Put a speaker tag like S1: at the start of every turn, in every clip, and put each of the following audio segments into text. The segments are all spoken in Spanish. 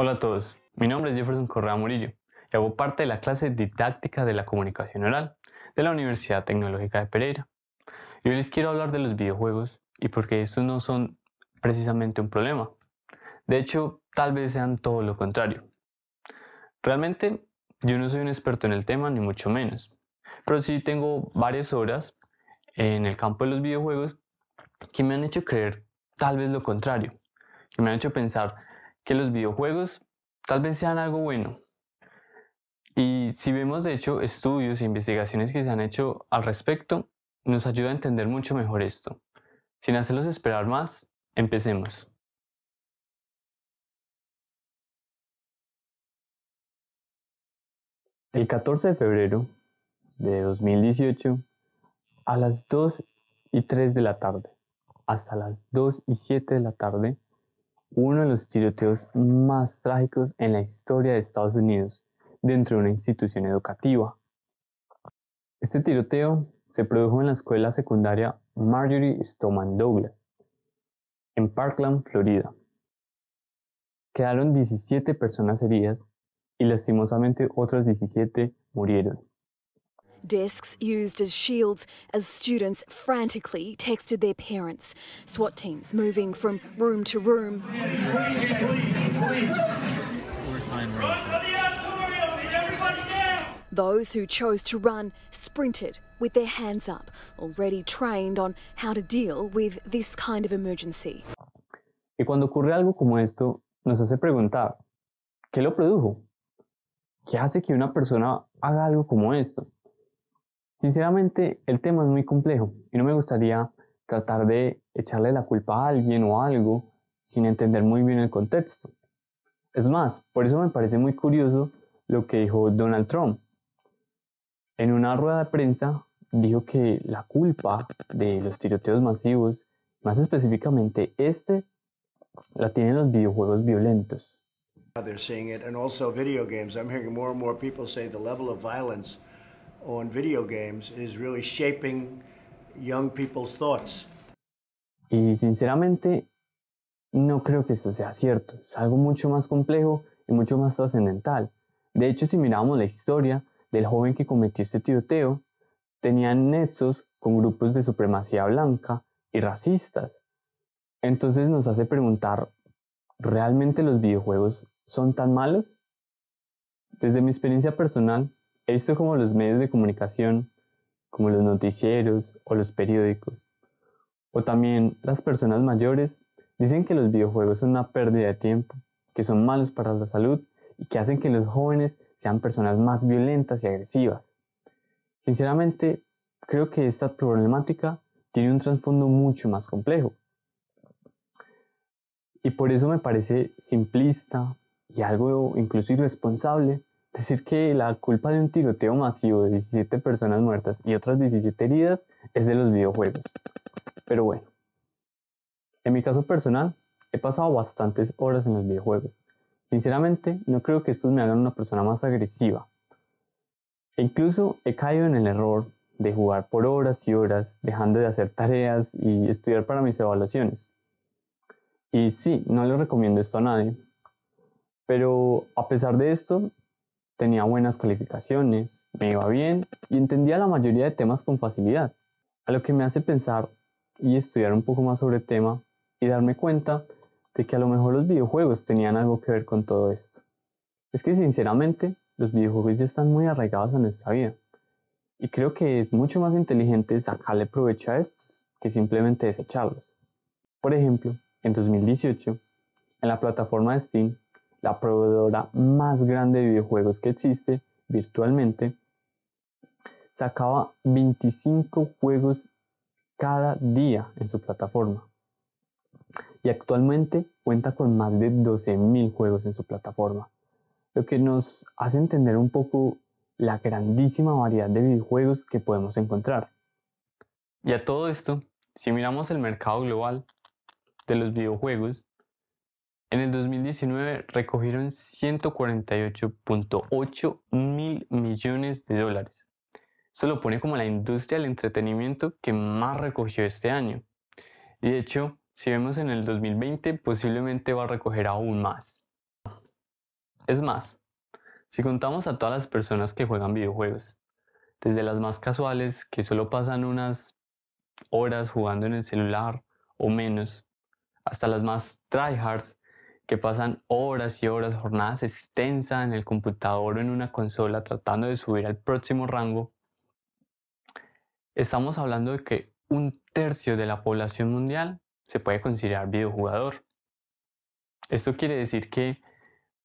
S1: Hola a todos, mi nombre es Jefferson Correa Murillo y hago parte de la clase didáctica de la comunicación oral de la Universidad Tecnológica de Pereira. Y hoy les quiero hablar de los videojuegos y porque estos no son precisamente un problema. De hecho, tal vez sean todo lo contrario. Realmente, yo no soy un experto en el tema, ni mucho menos, pero sí tengo varias horas en el campo de los videojuegos que me han hecho creer tal vez lo contrario, que me han hecho pensar que los videojuegos tal vez sean algo bueno. Y si vemos de hecho estudios e investigaciones que se han hecho al respecto, nos ayuda a entender mucho mejor esto. Sin hacerlos esperar más, empecemos. El 14 de febrero de 2018, a las 2 y 3 de la tarde, hasta las 2 y 7 de la tarde, uno de los tiroteos más trágicos en la historia de Estados Unidos dentro de una institución educativa. Este tiroteo se produjo en la escuela secundaria Marjorie Stoneman Douglas, en Parkland, Florida. Quedaron 17 personas heridas y lastimosamente otras 17 murieron. Desks used as shields as students frantically texted their parents. SWAT teams moving from room to room. those who chose to run sprinted with their hands up, already trained on how to deal with this kind of emergency. Y cuando ocurre algo como esto, nos hace preguntar, ¿qué lo produjo? ¿Qué hace que una persona haga algo como esto? Sinceramente, el tema es muy complejo y no me gustaría tratar de echarle la culpa a alguien o algo sin entender muy bien el contexto. Es más, por eso me parece muy curioso lo que dijo Donald Trump. En una rueda de prensa dijo que la culpa de los tiroteos masivos, más específicamente este, la tienen los videojuegos violentos. it and also video games. more and more people say the video games Y sinceramente, no creo que esto sea cierto. Es algo mucho más complejo y mucho más trascendental. De hecho, si miramos la historia del joven que cometió este tiroteo, tenían nexos con grupos de supremacía blanca y racistas. Entonces nos hace preguntar, ¿realmente los videojuegos son tan malos? Desde mi experiencia personal, He visto como los medios de comunicación, como los noticieros o los periódicos, o también las personas mayores, dicen que los videojuegos son una pérdida de tiempo, que son malos para la salud y que hacen que los jóvenes sean personas más violentas y agresivas. Sinceramente, creo que esta problemática tiene un trasfondo mucho más complejo. Y por eso me parece simplista y algo incluso irresponsable Decir que la culpa de un tiroteo masivo de 17 personas muertas y otras 17 heridas es de los videojuegos. Pero bueno, en mi caso personal, he pasado bastantes horas en los videojuegos. Sinceramente, no creo que estos me hagan una persona más agresiva. E incluso he caído en el error de jugar por horas y horas, dejando de hacer tareas y estudiar para mis evaluaciones. Y sí, no le recomiendo esto a nadie. Pero a pesar de esto, Tenía buenas calificaciones, me iba bien y entendía la mayoría de temas con facilidad, a lo que me hace pensar y estudiar un poco más sobre el tema y darme cuenta de que a lo mejor los videojuegos tenían algo que ver con todo esto. Es que sinceramente los videojuegos ya están muy arraigados en nuestra vida y creo que es mucho más inteligente sacarle provecho a estos que simplemente desecharlos. Por ejemplo, en 2018, en la plataforma Steam la proveedora más grande de videojuegos que existe virtualmente, sacaba 25 juegos cada día en su plataforma. Y actualmente cuenta con más de 12.000 juegos en su plataforma, lo que nos hace entender un poco la grandísima variedad de videojuegos que podemos encontrar. Y a todo esto, si miramos el mercado global de los videojuegos, en el 2019 recogieron 148.8 mil millones de dólares. Eso lo pone como la industria del entretenimiento que más recogió este año. Y de hecho, si vemos en el 2020, posiblemente va a recoger aún más. Es más, si contamos a todas las personas que juegan videojuegos, desde las más casuales que solo pasan unas horas jugando en el celular o menos, hasta las más tryhards que pasan horas y horas, jornadas extensas en el computador o en una consola tratando de subir al próximo rango, estamos hablando de que un tercio de la población mundial se puede considerar videojugador. Esto quiere decir que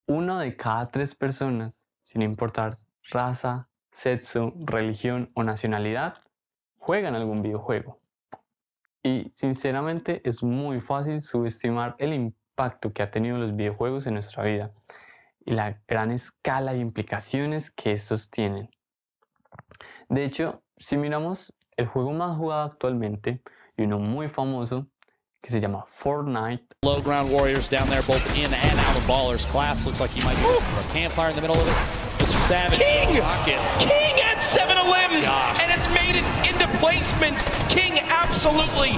S1: una de cada tres personas, sin importar raza, sexo, religión o nacionalidad, juegan algún videojuego. Y sinceramente es muy fácil subestimar el impacto impacto que ha tenido los videojuegos en nuestra vida y la gran escala de implicaciones que estos tienen. De hecho, si miramos el juego más jugado actualmente y uno muy famoso que se llama Fortnite. Low ground warriors down there, both in and out of ballers. Class looks like he might be a campfire in the middle of it. Mr. Savage, King, rocket. King at seven limbs, and it's made it into placements. King absolutely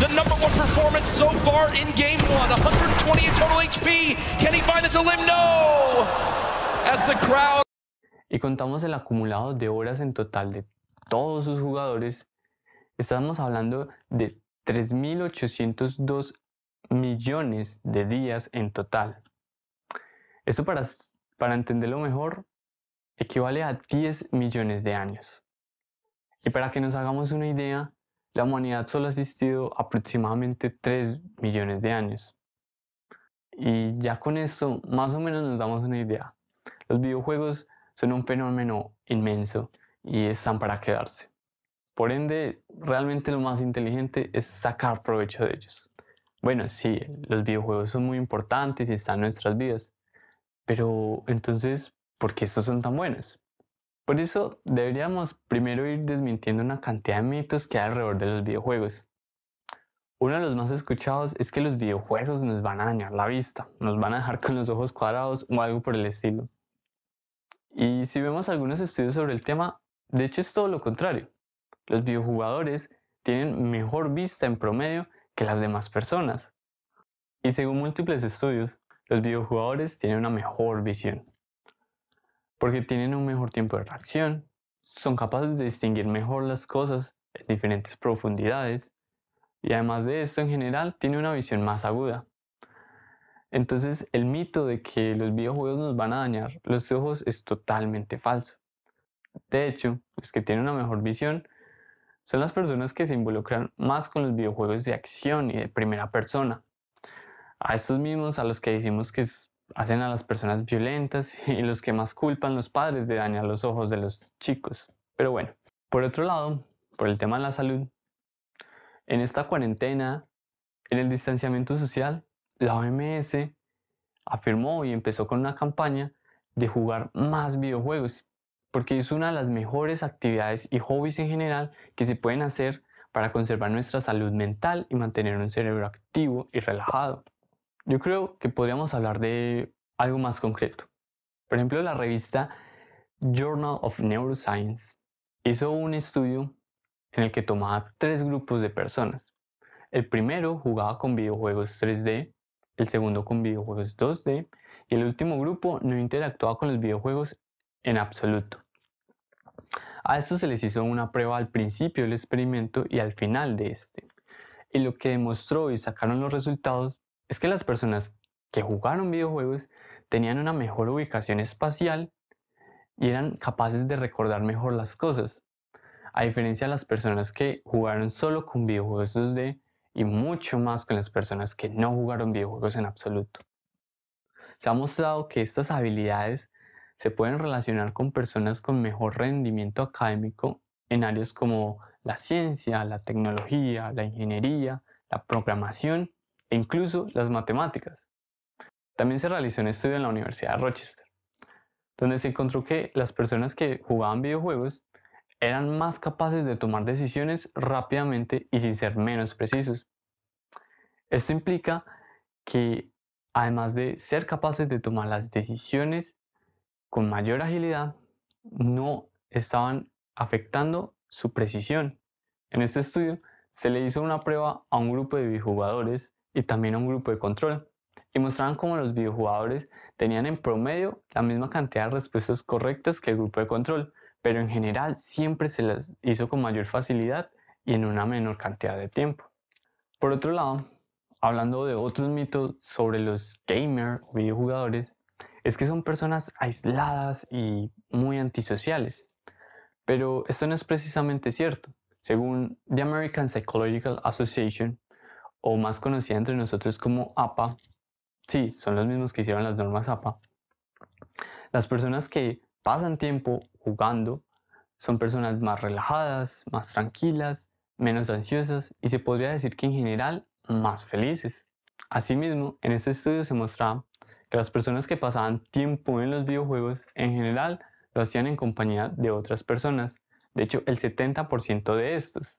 S1: the number one performance so far in game 120 total HP. Can he find his As the crowd. Y contamos el acumulado de horas en total de todos sus jugadores. Estamos hablando de 3.802 millones de días en total. Esto para, para entenderlo mejor equivale a 10 millones de años. Y para que nos hagamos una idea, la humanidad solo ha existido aproximadamente 3 millones de años. Y ya con esto más o menos nos damos una idea. Los videojuegos son un fenómeno inmenso y están para quedarse. Por ende, realmente lo más inteligente es sacar provecho de ellos. Bueno, sí, los videojuegos son muy importantes y están en nuestras vidas, pero entonces, ¿por qué estos son tan buenos? Por eso deberíamos primero ir desmintiendo una cantidad de mitos que hay alrededor de los videojuegos. Uno de los más escuchados es que los videojuegos nos van a dañar la vista, nos van a dejar con los ojos cuadrados o algo por el estilo. Y si vemos algunos estudios sobre el tema, de hecho es todo lo contrario. Los videojugadores tienen mejor vista en promedio que las demás personas. Y según múltiples estudios, los videojugadores tienen una mejor visión porque tienen un mejor tiempo de reacción, son capaces de distinguir mejor las cosas en diferentes profundidades y además de esto en general tiene una visión más aguda. Entonces el mito de que los videojuegos nos van a dañar los ojos es totalmente falso. De hecho, los que tienen una mejor visión son las personas que se involucran más con los videojuegos de acción y de primera persona. A estos mismos a los que decimos que es hacen a las personas violentas y los que más culpan los padres de dañar los ojos de los chicos. Pero bueno, por otro lado, por el tema de la salud, en esta cuarentena, en el distanciamiento social, la OMS afirmó y empezó con una campaña de jugar más videojuegos, porque es una de las mejores actividades y hobbies en general que se pueden hacer para conservar nuestra salud mental y mantener un cerebro activo y relajado. Yo creo que podríamos hablar de algo más concreto. Por ejemplo, la revista Journal of Neuroscience hizo un estudio en el que tomaba tres grupos de personas. El primero jugaba con videojuegos 3D, el segundo con videojuegos 2D y el último grupo no interactuaba con los videojuegos en absoluto. A esto se les hizo una prueba al principio del experimento y al final de este. Y lo que demostró y sacaron los resultados es que las personas que jugaron videojuegos tenían una mejor ubicación espacial y eran capaces de recordar mejor las cosas. A diferencia de las personas que jugaron solo con videojuegos 2D y mucho más con las personas que no jugaron videojuegos en absoluto. Se ha mostrado que estas habilidades se pueden relacionar con personas con mejor rendimiento académico en áreas como la ciencia, la tecnología, la ingeniería, la programación e incluso las matemáticas. También se realizó un estudio en la Universidad de Rochester, donde se encontró que las personas que jugaban videojuegos eran más capaces de tomar decisiones rápidamente y sin ser menos precisos. Esto implica que además de ser capaces de tomar las decisiones con mayor agilidad, no estaban afectando su precisión. En este estudio se le hizo una prueba a un grupo de videojugadores y también a un grupo de control, y mostraban cómo los videojugadores tenían en promedio la misma cantidad de respuestas correctas que el grupo de control, pero en general siempre se las hizo con mayor facilidad y en una menor cantidad de tiempo. Por otro lado, hablando de otros mitos sobre los gamers o videojugadores, es que son personas aisladas y muy antisociales. Pero esto no es precisamente cierto. Según The American Psychological Association, o más conocida entre nosotros como APA, sí, son los mismos que hicieron las normas APA, las personas que pasan tiempo jugando son personas más relajadas, más tranquilas, menos ansiosas y se podría decir que en general más felices. Asimismo, en este estudio se mostraba que las personas que pasaban tiempo en los videojuegos en general lo hacían en compañía de otras personas, de hecho el 70% de estos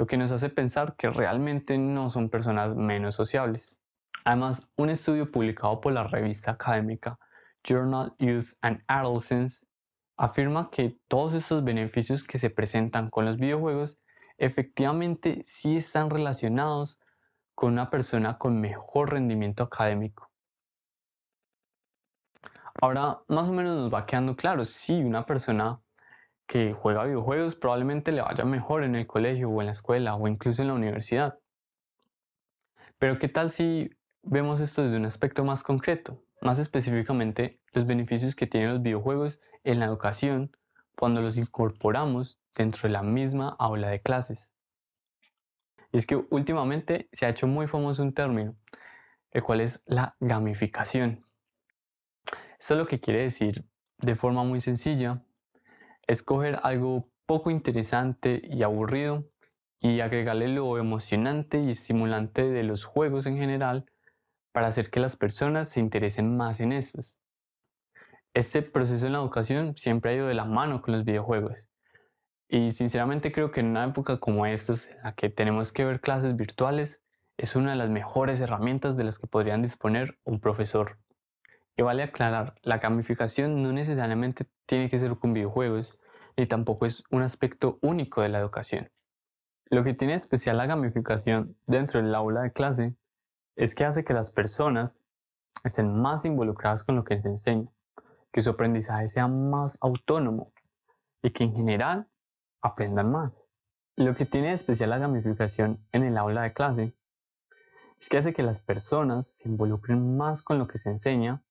S1: lo que nos hace pensar que realmente no son personas menos sociables. Además, un estudio publicado por la revista académica Journal Youth and Adolescence afirma que todos esos beneficios que se presentan con los videojuegos efectivamente sí están relacionados con una persona con mejor rendimiento académico. Ahora, más o menos nos va quedando claro, si una persona que juega videojuegos probablemente le vaya mejor en el colegio o en la escuela o incluso en la universidad. Pero ¿qué tal si vemos esto desde un aspecto más concreto? Más específicamente, los beneficios que tienen los videojuegos en la educación cuando los incorporamos dentro de la misma aula de clases. Y es que últimamente se ha hecho muy famoso un término, el cual es la gamificación. Esto es lo que quiere decir, de forma muy sencilla, escoger algo poco interesante y aburrido y agregarle lo emocionante y estimulante de los juegos en general para hacer que las personas se interesen más en estos. Este proceso en la educación siempre ha ido de la mano con los videojuegos. Y sinceramente creo que en una época como esta, en la que tenemos que ver clases virtuales, es una de las mejores herramientas de las que podrían disponer un profesor. Y vale aclarar, la gamificación no necesariamente tiene que ser con videojuegos, ni tampoco es un aspecto único de la educación. Lo que tiene especial la gamificación dentro del aula de clase es que hace que las personas estén más involucradas con lo que se enseña, que su aprendizaje sea más autónomo y que en general aprendan más. Lo que tiene especial la gamificación en el aula de clase es que hace que las personas se involucren más con lo que se enseña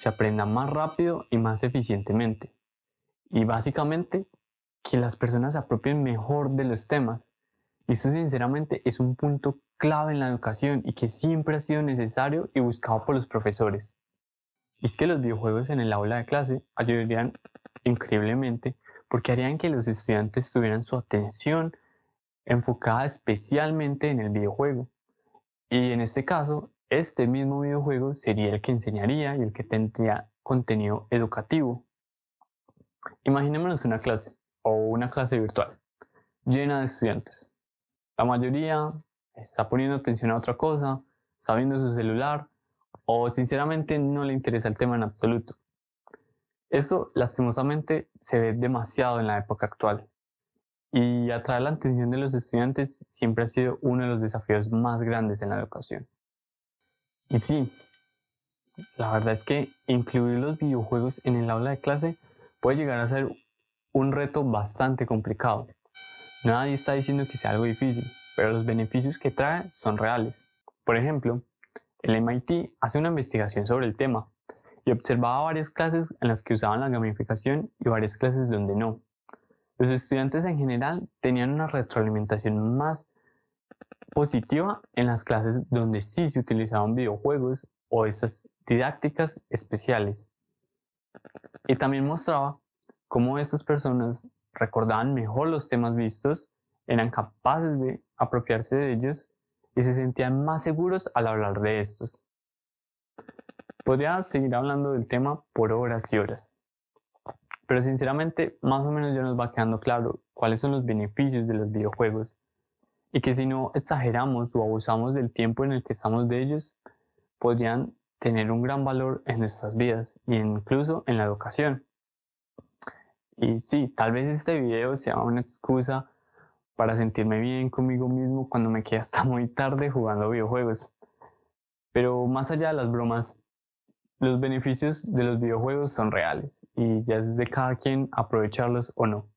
S1: se aprenda más rápido y más eficientemente. Y básicamente, que las personas se apropien mejor de los temas. Y esto sinceramente es un punto clave en la educación y que siempre ha sido necesario y buscado por los profesores. Y es que los videojuegos en el aula de clase ayudarían increíblemente porque harían que los estudiantes tuvieran su atención enfocada especialmente en el videojuego. Y en este caso, este mismo videojuego sería el que enseñaría y el que tendría contenido educativo. Imaginémonos una clase o una clase virtual llena de estudiantes. La mayoría está poniendo atención a otra cosa, está viendo su celular o sinceramente no le interesa el tema en absoluto. Eso lastimosamente se ve demasiado en la época actual y atraer la atención de los estudiantes siempre ha sido uno de los desafíos más grandes en la educación. Y sí, la verdad es que incluir los videojuegos en el aula de clase puede llegar a ser un reto bastante complicado. Nadie está diciendo que sea algo difícil, pero los beneficios que trae son reales. Por ejemplo, el MIT hace una investigación sobre el tema y observaba varias clases en las que usaban la gamificación y varias clases donde no. Los estudiantes en general tenían una retroalimentación más positiva en las clases donde sí se utilizaban videojuegos o esas didácticas especiales. Y también mostraba cómo estas personas recordaban mejor los temas vistos, eran capaces de apropiarse de ellos y se sentían más seguros al hablar de estos. Podría seguir hablando del tema por horas y horas, pero sinceramente más o menos ya nos va quedando claro cuáles son los beneficios de los videojuegos y que si no exageramos o abusamos del tiempo en el que estamos de ellos, podrían tener un gran valor en nuestras vidas e incluso en la educación. Y sí, tal vez este video sea una excusa para sentirme bien conmigo mismo cuando me queda hasta muy tarde jugando videojuegos. Pero más allá de las bromas, los beneficios de los videojuegos son reales y ya es de cada quien aprovecharlos o no.